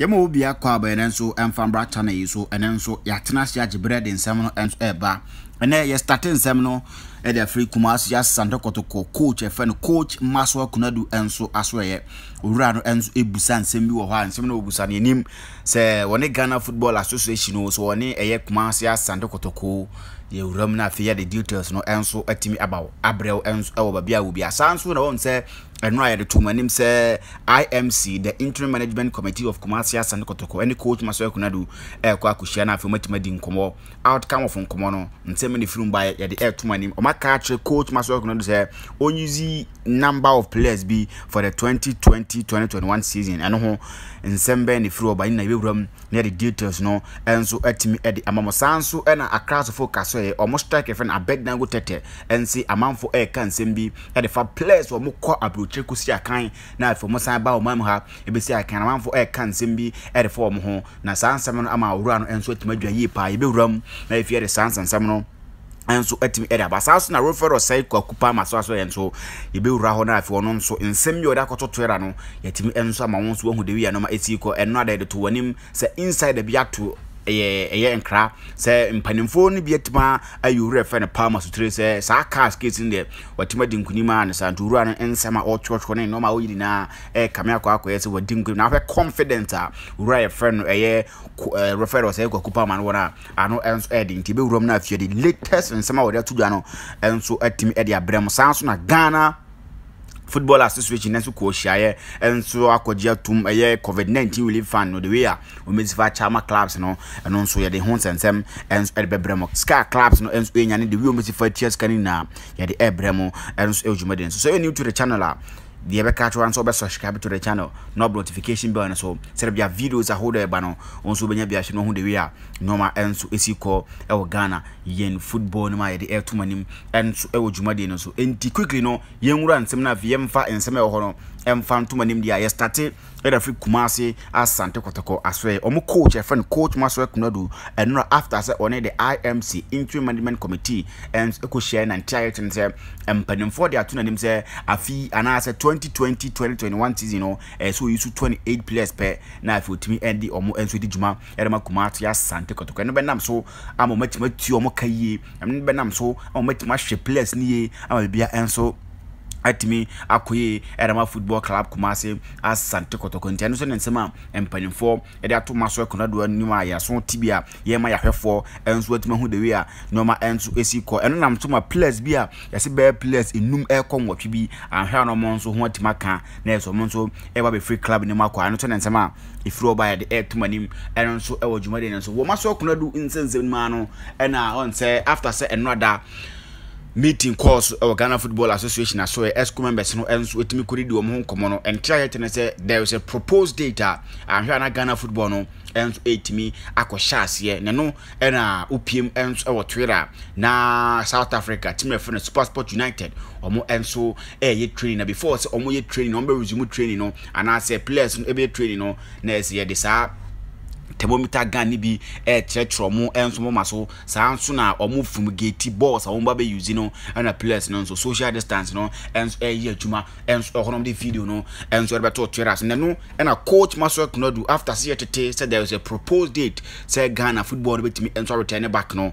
yɛma wo bia kɔ aba ɛnɛ nso ɛmfa mbra channel yi so ɛnɛ nso yɛatena ase agye berɛ de nsɛm no ɛba ɛnɛ yɛstate nsɛm no ɛde afiri kumasi asante kɔtɔkɔ coach ɛfɛ no coach maswa kunadu nso aso ɛyɛ owura no nso ebusa nsɛm bi wɔ hɔ a nsɛm no obusa no anim sɛ wɔne ghana football association o so wɔne ɛyɛ kumasi asante kɔtɔkɔ yɛwura mu no afei de details no nso atumi aba abrɛw nso ɛwɔ baabi a wɔ bi asaa na wɔn sɛ ɛnora yɛde to mu anim sɛ imc the interim management committee of kumasi asante kɔtɔkɔ ɛne coach maswa kunadu ɛɛkɔ akɔhyia no afei wɔn atumi adi nkɔmɔ outcome of nkɔmɔ no nsɛm no firi mu ba aka akyerɛ coach masoro akonnwa do sɛ ɔnyuzi number of players bi for the 2020-2021 season ɛno ho nsɛm bɛn ne firi ɔba na yɛbɛwura mu na yɛde details no nso atumi de ama mo saa nso ɛna akrasofo ka so yɛ ɔmo strike fɛ no abeg dango tɛtɛ ɛnsi amanfo ɛreka nsɛm bi ɛde fa players wɔn kɔ aburokyire kɔsi akan na afei ɔmo san ba ɔmo amu ha ebesi akan amanfo ɛreka nsɛm bi ɛde fa ɔmo ho na saa nsɛm no ama awura no nso atumi adwa yie paa yɛbɛwura mu na yɛfie de saa nsɛm no nso atumi eh, ɛde eh, aba saa so na rofero sɛe kwaku paa ma so aso yɛ nso yɛbɛwura hɔ no afei ɔno nso nsɛm yi a ɔde akɔto twera no yɛtumi nso ama wo nso wahu eh, dewi yɛ noma ɛsii kɔ ɛno ada yɛde to w'anim sɛ inside bi ato ɛyɛ ɛyɛ nkra sɛ mpanimfoɔ no bi atuma ayi owurɛ fɛ no palma sotire sɛ saa cars case no deɛ watuma di nkonim a ne saa nti owura no nsɛm a ɔtwerɛtwerɛ ne nneɛma a wɔyɛ nyinaa ɛkame akɔ akɔyɛ sɛ wadi nkonim na afɛ confident a owura yɛfrɛ no ɛyɛ referral sɛ kwaku palma no wɔn a ano nso ɛde nti ebɛwura mu no afie de latest nsɛm a wɔde ato dwa no nso atumi ɛde abrɛ mu saa nso na ghana football association nso kɔ hyiaeɛ nso akɔgye atom ɛyɛ covid-19 relief fund no the way a ɔmɛsifa chama clubs no ɛno nso yɛde ho nsɛnsɛm ɛnso ɛde bɛbrɛ mu sky clubs no ɛnso ɛnya ne the way ɔmɛsifa atua sika no nyinaa yɛde ɛbrɛ mu ɛno nso ɛwɔ dwumadi nso so ɛyɛ new to the channel a deɛ ɛbɛka kyerɛ nso wobɛsubscribe to the channel na ɔbɛ notification bell no so sɛde bia videos ahodoɔ ɛba no wo nso wobɛnya bia hwɛ no ho de wei a nɔɔma ɛnso ɛsi kɔ ɛwɔ ghana yɛn football no ma yɛde ɛtom anim ɛnso ɛwɔ dwumadeɛ no so ɛnti quickly no yɛnwura nsɛm no afei yɛmfa nsɛm ɛwɔ hɔ no ɛmfa ntoma nim deɛ yɛstate ɛda firi kumase asante kɔtɔkɔ asɔɛ ɔmo coach ɛfrɛ no coach masɔɛ kunadu ɛnora after sɛ ɔne the imc interim management committee ɛns ɛkɔhyia na nte ayɛ ten sɛ mpanimfoɔ de ato n'anim sɛ afi anaasɛ 2020 2021 season no ɛɛ oyi so 28 players pɛ na afei otumi ɛde ɔmo ɛnso di dwuma ɛde ma kumase asante kɔtɔkɔ ɛno bɛnam so ama ɔmo atumi atu ɔmo ka yie ɛno bɛnam so ama ɔmo atumi ahwɛ players ne yie ama biribiara ɛnso atumi akɔyɛ ɛrama football club kumase asante kɔtɔkɔ nti ɛno nso ne nsɛm a mpanimfoɔ yɛde ato ma so akɔnɔdoɔ anim a yɛaso ti bi a yɛma yɛahwɛfoɔ nso atumi ahu dewi a nneɛma nso si kɔ ɛno nam so ma players bi a yɛse bɛyɛ players enum ɛrekɔ nwɔtwe bi ahwɛ a wɔn nso ho atumi aka na yɛsɛ wɔn nso ɛba bɛfiri club ne mu akɔ ɛno nso ne nsɛm a efiri ɔba yɛde ɛreto ma anim ɛno nso ɛwɔ dwumadie no nso wɔn aso akɔnɔdo nsɛnsɛm mu ano ɛna ɔn after sɛ ɛno meeting calls wɔ ghana football association aso yɛ esco members no nso wɔtumi kɔdidi wɔn ho nkɔmɔ no nkyerɛ yɛ tene sɛ there is a proposed date a ahwɛ ana ghana football no nso ɛtumi akɔhyɛ aseɛ na no ɛna opiem nso wɔ twitter na south africa team ɛfɛ no supersport united wɔn nso ɛyɛ training na before sɛ wɔn yɛ training na wɔn bɛ resume training no anaasɛ players no ɛbɛyɛ training no na ɛsɛ yɛde saa thermometer gun ni bi ɛɛkyerɛkyerɛ eh, ɔmo ɛnso eh, mo ma so saa nso na ɔmo fum gate balls a wɔn ba bɛ use no ɛna players no nso social distance no ɛnso eh, ɛɛyɛ adwuma ɛnso ɛhɔnom de video no ɛnso ɛde bɛtɔ twitter so nɛno ɛna coach maso ɛkunadu after sɛ yɛ tete sɛ there is a proposed date sɛ ghana football no bɛtumi ɛnso aretɛn ne back no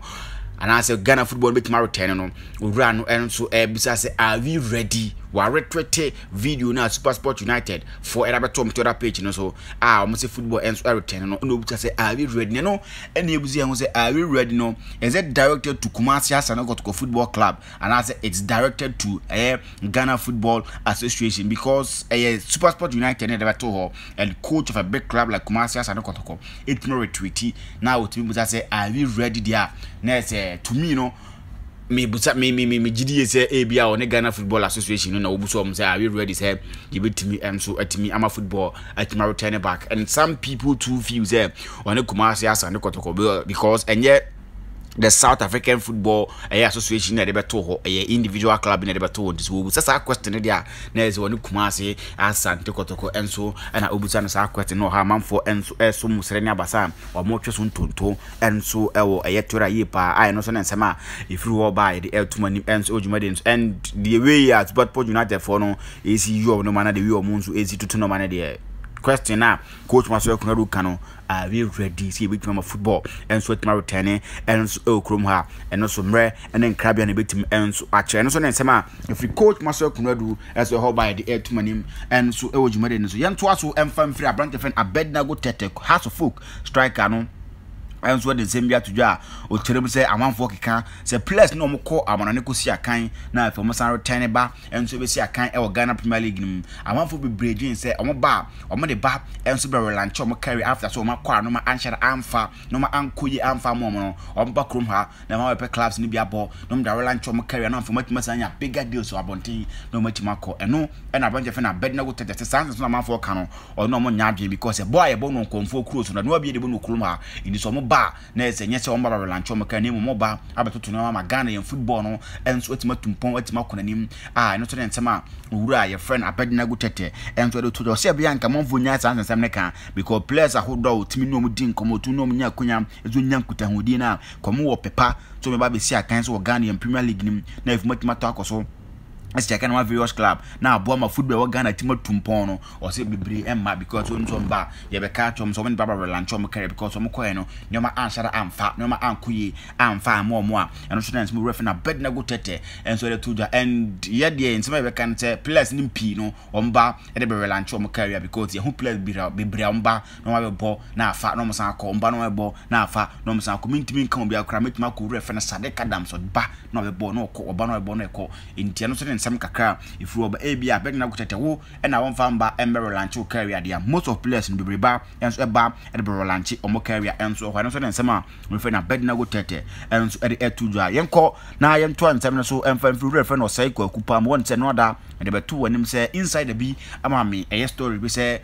anaasɛ ghana football no bɛtumi aretɛn no owura no ɛnso ɛɛbisa sɛ are we ready wɔaretwete video no a super sport united fo ɛde abɛtɔ ɔmo to ɔda page no so a ɔmo sɛ football ɛnso ɛretɛn no ɛna obuta sɛ are we ready no ɛna ebusi ɛho sɛ are we ready no ɛsɛ directed to kumasi asana kɔtɔkɔ football club anaasɛ it's directed to ɛyɛ eh, ghana football association because ɛyɛ eh, super sport united ɛde bɛto hɔ eh, and coach of a big club like kumasi asana kɔtɔkɔ ɛtumi retweeti na wɔtumi buta sɛ are we ready deɛ na ɛsɛ to me no mebusa me me me me gyidie sɛ ebi a ɔne Ghana Football Association no na wobusa ɔm sɛ are you ready sɛ yɛbɛtumi nso atumi ama football a return back and some people too feel sɛ ɔne Kumasi asa ne kɔtɔkɔ because ɛnyɛ the south african football ɛyɛ eh, association na yɛde bɛto hɔ eh, ɛyɛ individual club na yɛde bɛto hɔ nti so wɔbu sɛ saa question deɛ a na yɛsɛ wɔne kuma asante kɔtɔkɔ ɛnso ɛna ɔbusa no saa question na ɔha amanfoɔ ɛnso ɛso mu srɛ ne abasa a wɔmɔtwe so ntonto ɛnso ɛwɔ eh, ɛyɛ tora yie paa a ah, ɛno so ne nsɛm a ɛfiri hɔ baa yɛde ɛtum anim ɛnso ɔdwumadi nso ɛn deɛ wei a sport united foɔ no ɛsi yi ɔmo no ma na deɛ wei ɔmo nso ɛsi toto no ma no deɛ question a coach maso akunadu ka no a we ready sɛ yɛbɛtumi ama football ɛnso atumi arotɛne ɛnso ɛwɔ oh, kurom ha ɛno so mmerɛ ɛne nkrabea no ɛbɛtumi ɛnso akyerɛ ɛno so ne nsɛm a ɛfiri coach maso akunadu ɛsɛ ɛhɔ ba yɛde ɛtum anim ɛnso ɛwɔ dwumadi no so yɛntoa so ɛmfa mfiri aberante fɛn abɛdnago tɛtɛ house of folk striker no ayɛ nso de nsɛm bi ato dwa a ɔkyerɛ mu sɛ amanfoɔ keka sɛ players na ɔmokɔ amana ne kɔsi akan na afei ɔmo san retɛn ba nso bɛsi akan ɛwɔ ghana premier league no mu amanfoɔ bebree dwen sɛ ɔmo ba a ɔmo de ba nso bɛ relanche ɔmo carry after so ɔmo akɔ a noma anhyɛ amfa noma ankɔ yie amfa mo ɔmo no ɔmo ba kurom ha na ɛma wɔpɛ clubs no bi abɔ na ɔmo da relanche ɔmo carry na afei ɔmo atumi san nya bigger deals wɔ abɔnten na ɔmo atumi akɔ ɛno ɛna abɛnkyɛfɛ na bɛdi na wotɛ tɛtɛ saa nsɛm amanfoɔ ka no ɔno ɔmo nya adwene because ɛbɔ a yɛbɔ no nkɔmfoɔ kuro so na noa bi yɛ de bɔ no kurom ha ɛdi so ɔmo ba na ɛsɛ nyɛ sɛ wɔn baba lankyɛ wɔn kan ne mu mɔba abɛtoto nneɛma ma ghana yɛn football no ɛnso ɛtuma tumpɔn ɛtuma kɔn anim a ɛno so ne nsɛm a owura a yɛfrɛ no abɛdenago tɛtɛ ɛnso ɛde to ɔsɛ ɛbɛyɛ nka mɔmfo nya saa nsɛm ne ka because players ahodoɔ a wɔtumi ne di nkɔmɔ wɔtumi ne nya akonya ɛso nya nkutahodin na kɔmɔ wɔ pepa so mɛba abɛsi akan so wɔ ghana yɛn premier league nim na efumatuma to akɔ so ɛsi ɛka na wa various club na aboa eh, ma football wɔ ghana ti ma tum pɔn no ɔsɛ bebree ɛma because wɔn nso ba yɛbɛka atwam sɛ wɔn ne baba relanche wɔn kɛrɛ because wɔn kɔɛ no nneɛma anhyɛrɛ amfa nneɛma anko yie amfa ama wɔn a ɛno nso na nsɛm refa na bɛd na go tɛtɛ ɛnso ɛdɛ to dwa and yɛ deɛ nsɛm a yɛbɛka no sɛ players ne pii no wɔn ba ɛde bɛ relanche wɔn kɛrɛ because yɛho players bebree a wɔn ba na wɔn abɛbɔ na afa na wɔn san akɔ wɔn ba na wɔn abɛbɔ na afa na wɔn san akɔ mintimi nkan obi akora mintimi akɔ owurɛ fɛ na sade kadam so ba na wɔbɛbɔ na ɔkɔ ɔba na wɔbɛbɔ na ɛkɔ ntia no so ne nsɛm kakra ɛfiri ɔba ebi a bɛde na kutɛtɛ wo ɛna wɔmfa mba ɛmbɛrɛ lanche wo karia deɛ most of players no bebree ba ɛnso ɛba ɛde bɛrɛ lanche ɔmo karia ɛnso ɔhɔ ɛno nso ne nsɛm a wɔfɛ na bɛde na kutɛtɛ ɛnso ɛde ɛtu dwa yɛnkɔ na yɛntoa nsɛm no so ɛmfa mfiri wura fɛ na ɔsɛe kwaku pam wɔn nsɛ no ada ɛde bɛto wɔ anim sɛ inside bi ama me ɛyɛ story bi sɛ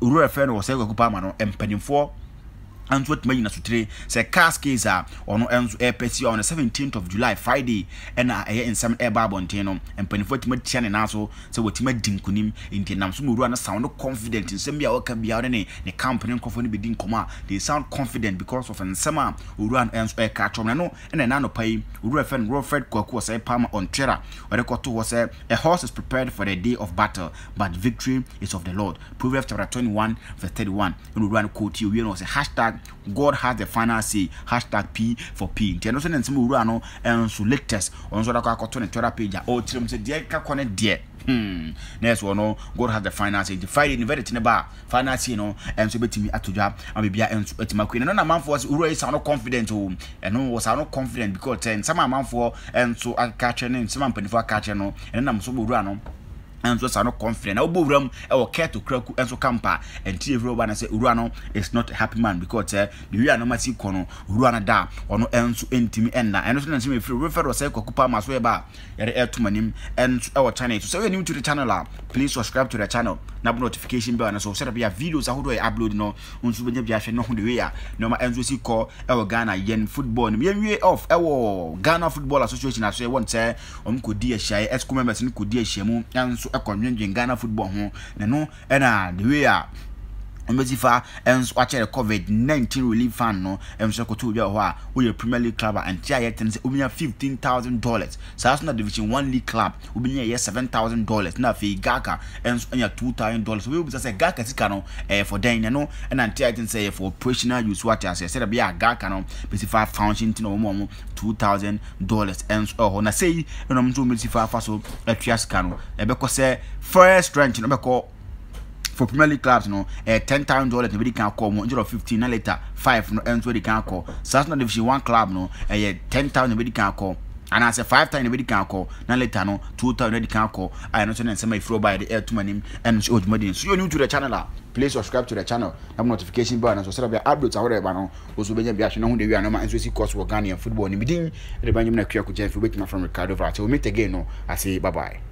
wura fɛ na ɔsɛe kwaku pam no mpanimfoɔ nso tuma nyina sotire sɛ cars case a ɔno nso ɛrepɛ si on the seventeenth of july friday ɛna ɛyɛ nsɛm ɛreba abɔnten no mpanimfoɔ tuma tia ne nan so sɛ wɔtuma di nkonim nti nam so mowura no sound confident nsɛm bi a wɔka biara ne ne ne company nkɔfoɔ no bɛdi nkɔmɔ a they sound confident because of nsɛm a owura no nso ɛka atwam na no ɛna ɛna anɔpa yi owura fɛn wilfred kwaku ɔsɛ palma on twitter ɔde kɔto hɔ sɛ a horse is prepared for the day of battle but victory is of the lord proverbs chapter twenty one verse thirty one ɛna owura no kɔɔ ti owie no ɔsɛ hashtag god has the final say hashtag p for p nti ɛno nso ne nsɛm owura no nso latest ɔno nso dakɔ akɔto ne twitter page a ɔkyerɛ mu sɛ deɛ ɛka kɔ ne deɛ hmm next one god has the final say nti friday ne verdict ba final say no nso bɛtumi ato dwa ama bibia nso atumi akɔ ɛno na amanfoɔ sɛ owura yi sa no confident o ɛno wɔ sa no confident because eh, nsɛm a amanfoɔ nso aka kyerɛ ne nsɛm a mpanimfoɔ aka kyerɛ no ɛno nam nso owura no nso sa no confident na wobɔ wura mu ɛwɔ kɛto kuraku nso kampa ɛnti ɛwura ba na sɛ wura no is not a happy man because ɛ eh, de wura no ma si kɔ no wura no da ɔno ɛnso ɛntimi ɛnna ɛno so na nsɛm ɛfiri wofɛ dɔ sɛ kɔku pa ma so yɛba a yɛde ɛto ma nim ɛnso ɛwɔ channel so sɛ woyɛ new to the channel a please subscribe to the channel na bɔ notification bell no so sɛdeɛ bɛyɛ videos ahodoɔ yɛ upload no nso bɛnya bi ahwɛ no ho de wei a nneɛma ɛnso si kɔ ɛwɔ Ghana yɛn football no yɛnwie off ɛwɔ Ghana football association aso yɛwɔ nsɛ ɔmo kɔdi ahyia yɛ ɛsco members no kɔdi ahyia mu ɛnso nso kɔdwendwen ghana football ho na no ɛna the way a mbɛsifa nso akyerɛ covid nineteen relief fund no nso koto owia hɔ a woyɛ premier league club a nti a yɛte no sɛ wobɛnya fifteen thousand dollars saa so na division one league club wobɛnya yɛ seven thousand dollars na afei gaka nso anya two thousand dollars obi bisa sɛ gaka sika no ɛyɛ eh, for dan na no ɛna nti a yɛte no eh, sɛ ɛyɛ for operational use wate aseɛ sɛdeɛ bɛyɛ a gaka no mbɛsifa fountain ti na wɔn wɔn two thousand dollars nso ɛwɔ hɔ na sɛ yi ɛna wɔn nso mbɛsifa afa so ɛtua eh, sika no ɛbɛkɔ sɛ first rank no ɛbɛkɔ for premier league clubs no eh, ten thousand dollars na bi di kan akɔ mo instead fifteen na later five no ɛnso di kan akɔ sasana division one club no ɛyɛ eh, ten thousand na bi di kan akɔ anaasɛ five time na bi di kan akɔ na later no two thousand na di kan akɔ a ɛno nso na nsɛm a efiri ɔba yɛ de ɛɛtum anim ɛno nso ɔdwuma di nso yɛ new to the channel a ah. please subscribe to the channel na mo notification bell na so sɛdeɛ upload ahorow ɛba no oso bɛnya bi ahwɛ na ho de wi a nɔma nso si course wɔ Ghanaian football ne bi din ɛde bɛnyɛm na kua ko gyɛn fi wobɛtumi afam ricardo vrate we meet again no ase bye bye